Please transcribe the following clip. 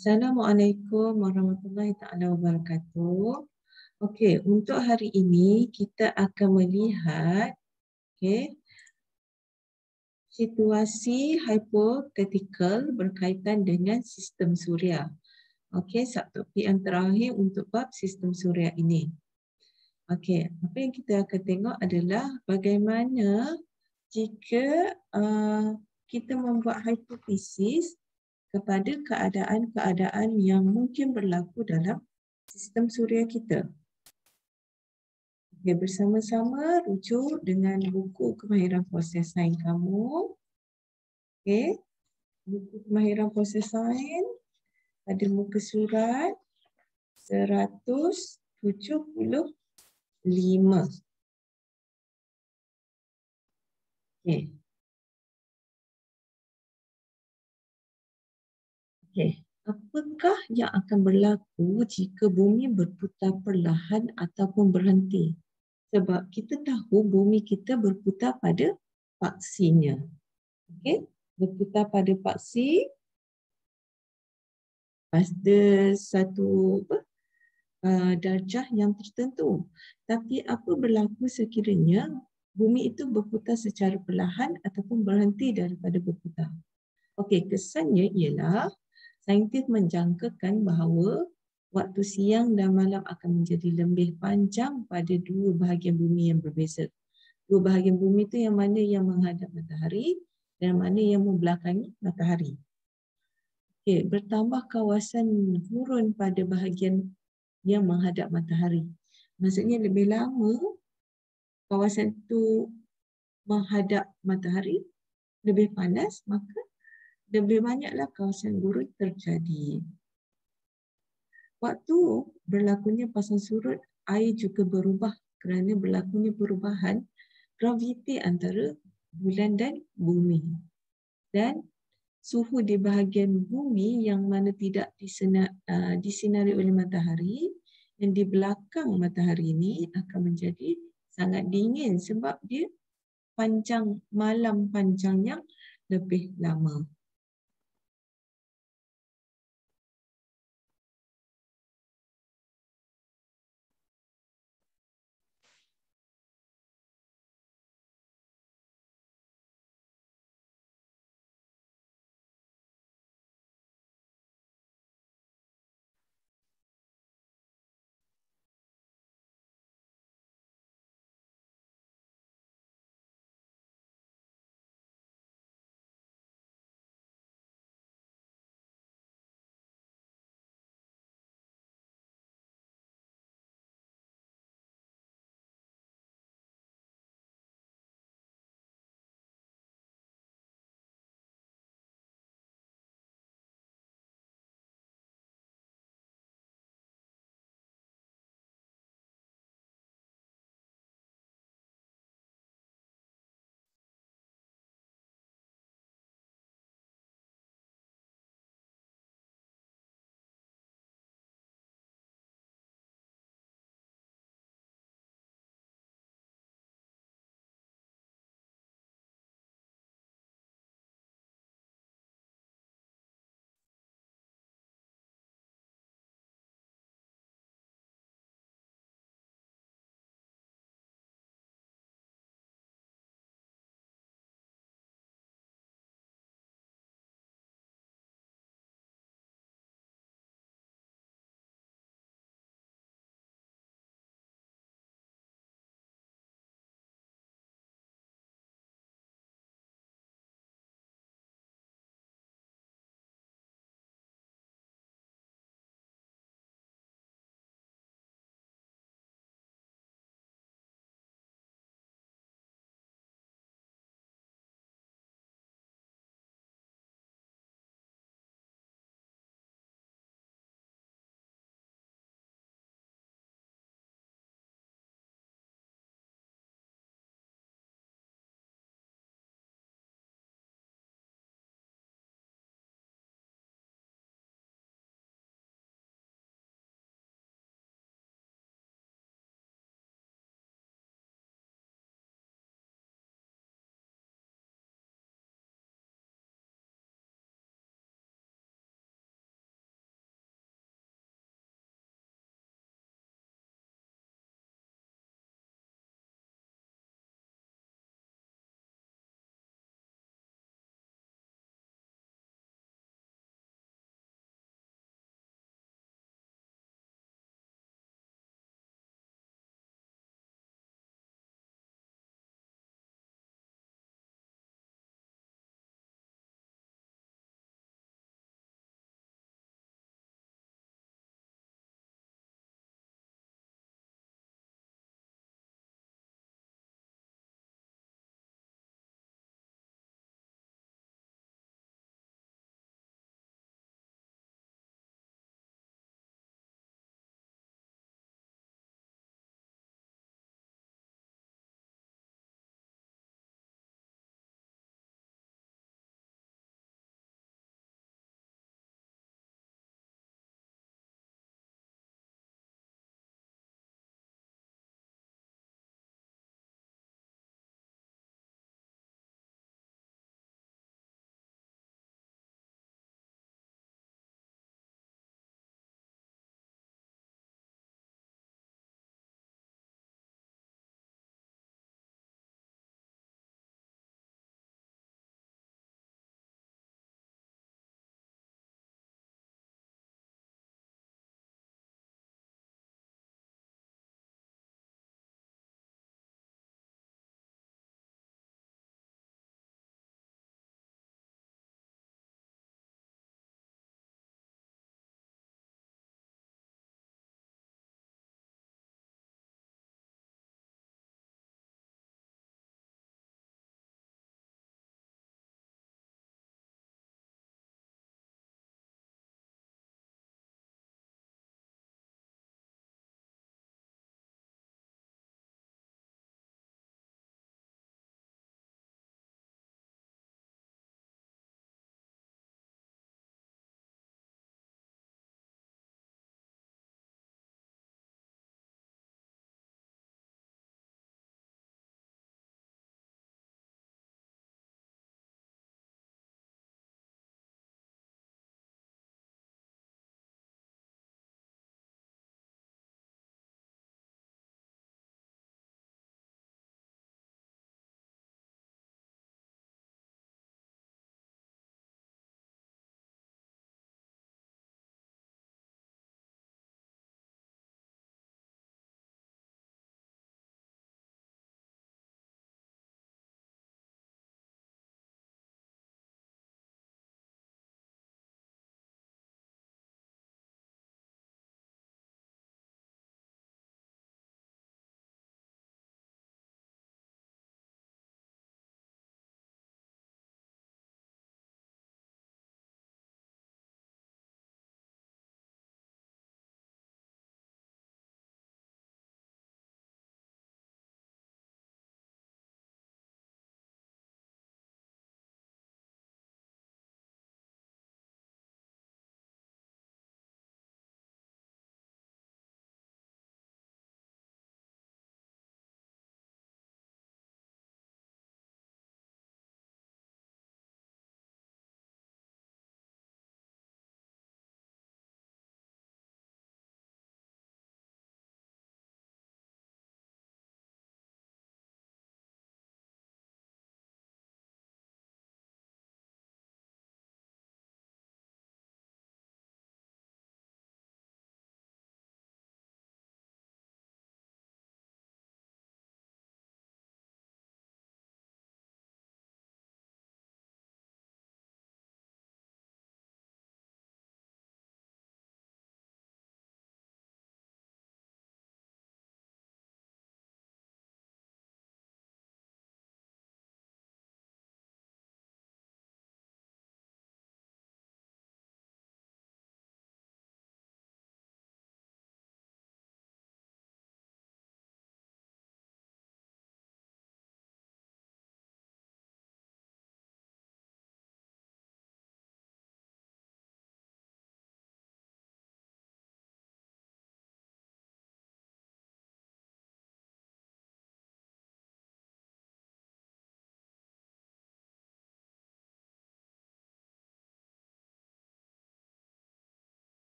Assalamualaikum warahmatullahi taala wabarakatuh. Okey, untuk hari ini kita akan melihat okey situasi hipotetikal berkaitan dengan sistem suria. Okey, subtopik yang terakhir untuk bab sistem suria ini. Okey, apa yang kita akan tengok adalah bagaimana jika uh, kita membuat hipotesis kepada keadaan-keadaan yang mungkin berlaku dalam sistem suria kita. Okay, bersama-sama rujuk dengan buku kemahiran proses sains kamu. Okay. Buku kemahiran proses sains pada muka surat 175. Okay. Okay. Apakah yang akan berlaku jika bumi berputar perlahan ataupun berhenti? Sebab kita tahu bumi kita berputar pada paksinya. Okey, Berputar pada paksi pada satu apa, uh, darjah yang tertentu. Tapi apa berlaku sekiranya bumi itu berputar secara perlahan ataupun berhenti daripada berputar? Okey, kesannya ialah saintis menjangkakan bahawa waktu siang dan malam akan menjadi lebih panjang pada dua bahagian bumi yang berbeza. Dua bahagian bumi itu yang mana yang menghadap matahari dan mana yang membelakangi matahari. Okay, bertambah kawasan gurun pada bahagian yang menghadap matahari. Maksudnya lebih lama kawasan itu menghadap matahari lebih panas maka lebih banyaklah kawasan gurun terjadi. Waktu berlakunya pasang surut, air juga berubah kerana berlakunya perubahan graviti antara bulan dan bumi. Dan suhu di bahagian bumi yang mana tidak uh, disinari oleh matahari yang di belakang matahari ini akan menjadi sangat dingin sebab dia panjang malam panjang yang lebih lama.